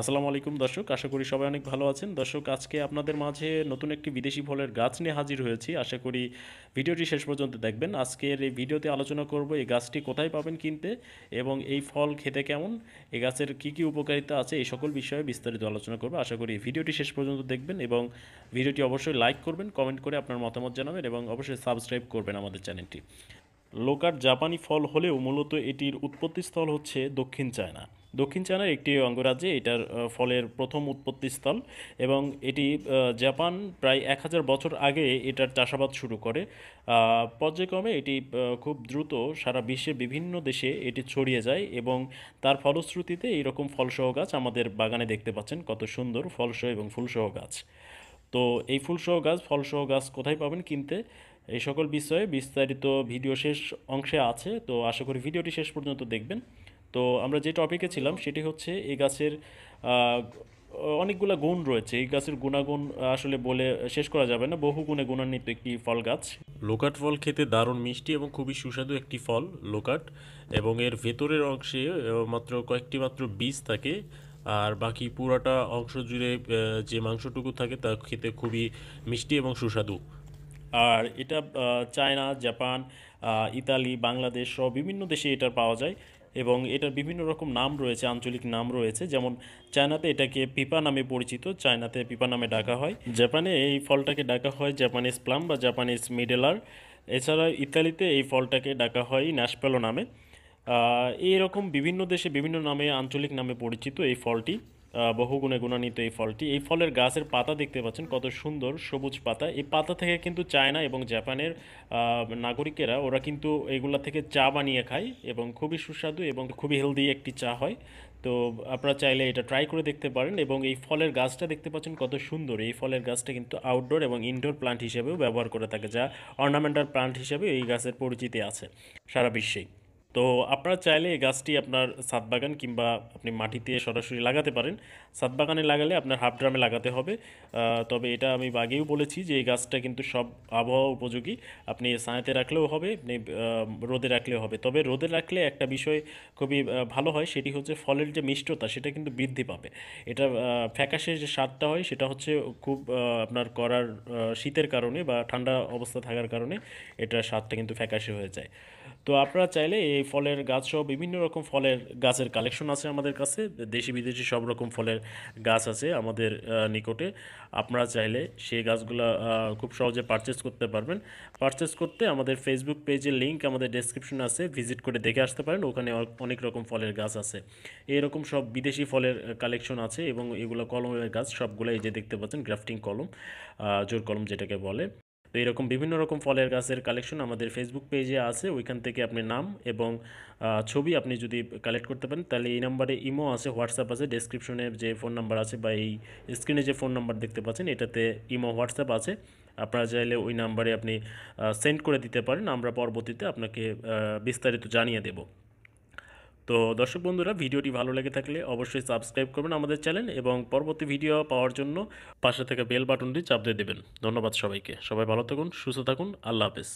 আসসালামু আলাইকুম দর্শক আশা করি সবাই অনেক ভালো আছেন দর্শক আজকে আপনাদের মাঝে নতুন একটি বিদেশি ফলের গাছ নিয়ে হাজির হয়েছি আশা করি ভিডিওটি শেষ পর্যন্ত দেখবেন আজকের এই ভিডিওতে আলোচনা করব এই গাছটি কোথায় পাবেন কিনতে এবং এই ফল খেতে কেমন এই গাছের কি কি উপকারিতা আছে এই সকল বিষয়ে বিস্তারিত আলোচনা করব আশা করি ভিডিওটি শেষ পর্যন্ত দেখবেন এবং ভিডিওটি অবশ্যই লাইক করবেন কমেন্ট করে আপনার মতামত জানাবেন এবং অবশ্যই সাবস্ক্রাইব করবেন আমাদের চ্যানেলটি লোকার জাপানি ফল হলেও মূলত এটির উৎপত্তিস্থল হচ্ছে দক্ষিণ চায়না দক্ষিণ চায়নার একটি অঙ্গরাজ্যে এটার ফলের প্রথম উৎপত্তিস্থল এবং এটি জাপান প্রায় এক হাজার বছর আগে এটার চাষাবাদ শুরু করে পর্যায়ক্রমে এটি খুব দ্রুত সারা বিশ্বের বিভিন্ন দেশে এটি ছড়িয়ে যায় এবং তার ফলশ্রুতিতে এইরকম ফলসহ গাছ আমাদের বাগানে দেখতে পাচ্ছেন কত সুন্দর ফলসহ এবং ফুলসহ গাছ তো এই ফুলসহ গাছ ফলসহ গাছ কোথায় পাবেন কিনতে এই সকল বিষয়ে বিস্তারিত ভিডিও শেষ অংশে আছে তো আশা করি ভিডিওটি শেষ পর্যন্ত দেখবেন তো আমরা যে টপিকে ছিলাম সেটি হচ্ছে এই গাছের অনেকগুলো গুণ রয়েছে এই গাছের গুণাগুণ আসলে বলে শেষ করা যাবে না বহু গুণে গুণান্বিত একটি ফল গাছ লোকাট ফল খেতে দারুণ মিষ্টি এবং খুবই সুস্বাদু একটি ফল লোকাট এবং এর ভেতরের অংশে মাত্র কয়েকটি মাত্র বীজ থাকে আর বাকি পুরাটা অংশ জুড়ে যে মাংসটুকু থাকে তা খেতে খুবই মিষ্টি এবং সুস্বাদু আর এটা চায়না জাপান ইতালি বাংলাদেশ সহ বিভিন্ন দেশে এটা পাওয়া যায় এবং এটার বিভিন্ন রকম নাম রয়েছে আঞ্চলিক নাম রয়েছে যেমন চায়নাতে এটাকে পিপা নামে পরিচিত চায়নাতে পিপা নামে ডাকা হয় জাপানে এই ফলটাকে ডাকা হয় জাপানিজ প্লাম বা জাপানিজ মিডেলার এছাড়া ইতালিতে এই ফলটাকে ডাকা হয় ন্যাশপ্যালো নামে এই রকম বিভিন্ন দেশে বিভিন্ন নামে আঞ্চলিক নামে পরিচিত এই ফলটি বহুগুণে গুণান্বিত এই ফলটি এই ফলের গাছের পাতা দেখতে পাচ্ছেন কত সুন্দর সবুজ পাতা এই পাতা থেকে কিন্তু চায়না এবং জাপানের নাগরিকেরা ওরা কিন্তু এগুলা থেকে চা বানিয়ে খায় এবং খুবই সুস্বাদু এবং খুবই হেলদি একটি চা হয় তো আপনারা চাইলে এটা ট্রাই করে দেখতে পারেন এবং এই ফলের গাছটা দেখতে পাচ্ছেন কত সুন্দর এই ফলের গাছটা কিন্তু আউটডোর এবং ইনডোর প্লান্ট হিসেবেও ব্যবহার করে থাকে যা অর্নামেন্টাল প্লান্ট হিসেবে এই গাছের পরিচিতি আছে সারা বিশ্বেই তো আপনারা চাইলে এই গাছটি আপনার সাত বাগান কিংবা আপনি মাটিতে সরাসরি লাগাতে পারেন সাত বাগানে লাগালে আপনার হাফ ড্রামে লাগাতে হবে তবে এটা আমি আগেও বলেছি যে এই গাছটা কিন্তু সব আবহাওয়া উপযোগী আপনি ছায়াতে রাখলেও হবে আপনি রোদে রাখলেও হবে তবে রোদে রাখলে একটা বিষয় খুবই ভালো হয় সেটি হচ্ছে ফলের যে মিষ্টতা সেটা কিন্তু বৃদ্ধি পাবে এটা ফ্যাকাশে যে স্বাদটা হয় সেটা হচ্ছে খুব আপনার করার শীতের কারণে বা ঠান্ডা অবস্থা থাকার কারণে এটার স্বাদটা কিন্তু ফ্যাকাশে হয়ে যায় তো আপনারা চাইলে এই ফলের গাছসহ বিভিন্ন রকম ফলের গাছের কালেকশন আছে আমাদের কাছে দেশি বিদেশি সব রকম ফলের গাছ আছে আমাদের নিকটে আপনারা চাইলে সেই গাছগুলো খুব সহজে পারচেস করতে পারবেন পারচেস করতে আমাদের ফেসবুক পেজের লিঙ্ক আমাদের ডেসক্রিপশন আছে ভিজিট করে দেখে আসতে পারেন ওখানে অনেক রকম ফলের গাছ আছে এরকম সব বিদেশি ফলের কালেকশন আছে এবং এগুলো কলমের গাছ সবগুলো এই যে দেখতে পাচ্ছেন গ্রাফটিং কলম জোর কলম যেটাকে বলে তো এরকম বিভিন্ন রকম ফলের গাছের কালেকশন আমাদের ফেসবুক পেজে আছে ওইখান থেকে আপনি নাম এবং ছবি আপনি যদি কালেক্ট করতে পারেন তাহলে এই নাম্বারে ইমো আছে হোয়াটসঅ্যাপ আছে ডেসক্রিপশনে যে ফোন নাম্বার আছে বা এই স্ক্রিনে যে ফোন নাম্বার দেখতে পাচ্ছেন এটাতে ইমো হোয়াটসঅ্যাপ আছে আপনারা চাইলে ওই নাম্বারে আপনি সেন্ড করে দিতে পারেন আমরা পরবর্তীতে আপনাকে বিস্তারিত জানিয়ে দেবো তো দর্শক বন্ধুরা ভিডিওটি ভালো লেগে থাকলে অবশ্যই সাবস্ক্রাইব করবেন আমাদের চ্যানেল এবং পরবর্তী ভিডিও পাওয়ার জন্য পাশে থেকে বেল বাটনটি চাপ দিয়ে দেবেন ধন্যবাদ সবাইকে সবাই ভালো থাকুন সুস্থ থাকুন আল্লাহ হাফেজ